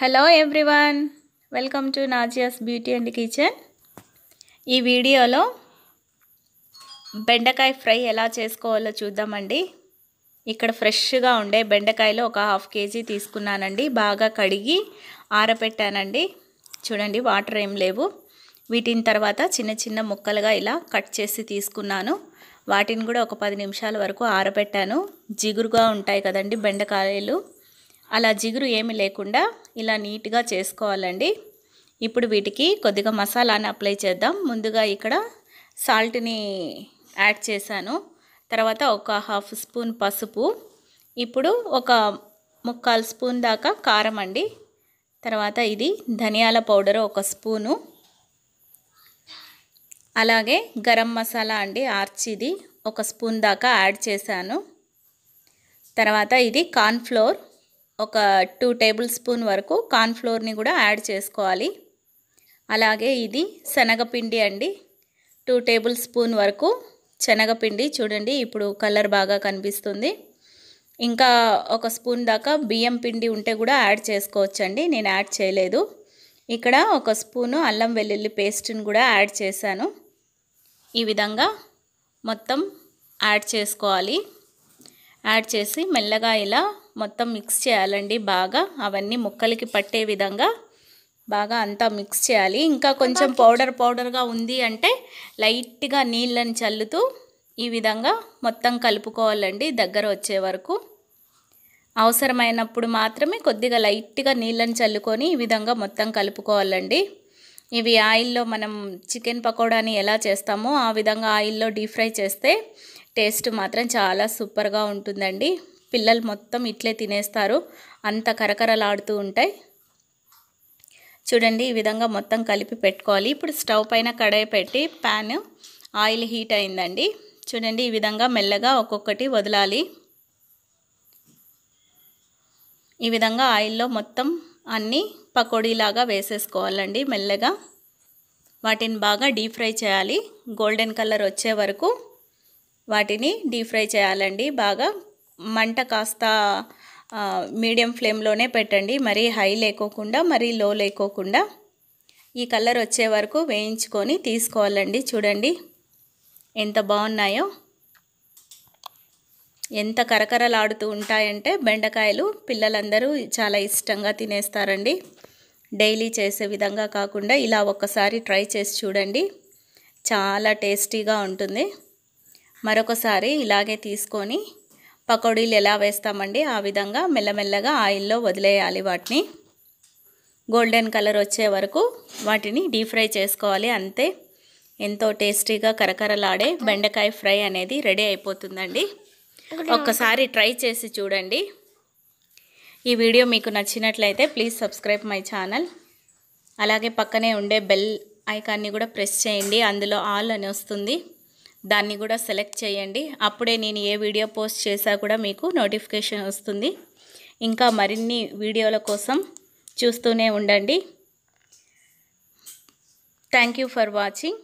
hello everyone welcome to Nazia's beauty and kitchen ఈ వీడియోలో బెండకాయ ఫ్రై ఎలా చేసుకోవాలో చూద్దామండి ఇక్కడ ఫ్రెష్గా ఉండే బెండకాయలు ఒక హాఫ్ కేజీ తీసుకున్నానండి బాగా కడిగి ఆరబెట్టానండి చూడండి వాటర్ ఏం లేవు వీటిని తర్వాత చిన్న చిన్న ముక్కలుగా ఇలా కట్ చేసి తీసుకున్నాను వాటిని కూడా ఒక పది నిమిషాల వరకు ఆరబెట్టాను జిగురుగా ఉంటాయి కదండి బెండకాయలు అలా జిగురు ఏమి లేకుండా ఇలా నీట్గా చేసుకోవాలండి ఇప్పుడు వీటికి కొద్దిగా మసాలాని అప్లై చేద్దాం ముందుగా ఇక్కడ సాల్ట్ని యాడ్ చేశాను తర్వాత ఒక హాఫ్ స్పూన్ పసుపు ఇప్పుడు ఒక ముక్కాలు స్పూన్ దాకా కారం అండి తర్వాత ఇది ధనియాల పౌడర్ ఒక స్పూను అలాగే గరం మసాలా అండి ఆర్చిది ఒక స్పూన్ దాకా యాడ్ చేశాను తర్వాత ఇది కార్న్ఫ్లోర్ ఒక టూ టేబుల్ స్పూన్ వరకు కార్న్ఫ్లోర్ని కూడా యాడ్ చేసుకోవాలి అలాగే ఇది శనగపిండి అండి టూ టేబుల్ స్పూన్ వరకు శనగపిండి చూడండి ఇప్పుడు కలర్ బాగా కనిపిస్తుంది ఇంకా ఒక స్పూన్ దాకా బియ్యం పిండి ఉంటే కూడా యాడ్ చేసుకోవచ్చండి నేను యాడ్ చేయలేదు ఇక్కడ ఒక స్పూను అల్లం వెల్లుల్లి పేస్ట్ని కూడా యాడ్ చేశాను ఈ విధంగా మొత్తం యాడ్ చేసుకోవాలి యాడ్ చేసి మెల్లగా ఇలా మొత్తం మిక్స్ చేయాలండి బాగా అవన్నీ ముక్కలకి పట్టే విధంగా బాగా అంతా మిక్స్ చేయాలి ఇంకా కొంచెం పౌడర్ పౌడర్గా ఉంది అంటే లైట్గా నీళ్ళని చల్లుతూ ఈ విధంగా మొత్తం కలుపుకోవాలండి దగ్గర వచ్చే వరకు అవసరమైనప్పుడు మాత్రమే కొద్దిగా లైట్గా నీళ్ళని చల్లుకొని ఈ విధంగా మొత్తం కలుపుకోవాలండి ఇవి ఆయిల్లో మనం చికెన్ పకోడాని ఎలా చేస్తామో ఆ విధంగా ఆయిల్లో డీప్ ఫ్రై చేస్తే టేస్ట్ మాత్రం చాలా సూపర్గా ఉంటుందండి పిల్లలు మొత్తం ఇట్లే తినేస్తారు అంత కరకరలాడుతూ ఉంటాయి చూడండి ఈ విధంగా మొత్తం కలిపి పెట్టుకోవాలి ఇప్పుడు స్టవ్ పైన కడాయి పెట్టి ప్యాన్ ఆయిల్ హీట్ అయిందండి చూడండి ఈ విధంగా మెల్లగా ఒక్కొక్కటి వదలాలి ఈ విధంగా ఆయిల్లో మొత్తం అన్నీ పకోడీలాగా వేసేసుకోవాలండి మెల్లగా వాటిని బాగా డీప్ ఫ్రై చేయాలి గోల్డెన్ కలర్ వచ్చే వరకు వాటిని డీప్ ఫ్రై చేయాలండి బాగా మంట కాస్త మీడియం ఫ్లేమ్లోనే పెట్టండి మరీ హై లేకోకుండా మరీ లో లేకోకుండా ఈ కలర్ వచ్చే వరకు వేయించుకొని తీసుకోవాలండి చూడండి ఎంత బాగున్నాయో ఎంత కరకరలాడుతూ ఉంటాయంటే బెండకాయలు పిల్లలందరూ చాలా ఇష్టంగా తినేస్తారండి డైలీ చేసే విధంగా కాకుండా ఇలా ఒక్కసారి ట్రై చేసి చూడండి చాలా టేస్టీగా ఉంటుంది మరొకసారి ఇలాగే తీసుకొని పకోడీలు ఎలా వేస్తామండి ఆ విధంగా మెల్లమెల్లగా ఆయిల్లో వదిలేయాలి వాటిని గోల్డెన్ కలర్ వచ్చే వరకు వాటిని డీప్ ఫ్రై చేసుకోవాలి అంతే ఎంతో టేస్టీగా కరకరలాడే బెండకాయ ఫ్రై అనేది రెడీ అయిపోతుందండి ఒక్కసారి ట్రై చేసి చూడండి ఈ వీడియో మీకు నచ్చినట్లయితే ప్లీజ్ సబ్స్క్రైబ్ మై ఛానల్ అలాగే పక్కనే ఉండే బెల్ ఐకాన్ని కూడా ప్రెస్ చేయండి అందులో ఆల్ అని వస్తుంది దాన్ని కూడా సెలెక్ట్ చేయండి అప్పుడే నేను ఏ వీడియో పోస్ట్ చేశా కూడా మీకు నోటిఫికేషన్ వస్తుంది ఇంకా మరిన్ని వీడియోల కోసం చూస్తూనే ఉండండి థ్యాంక్ ఫర్ వాచింగ్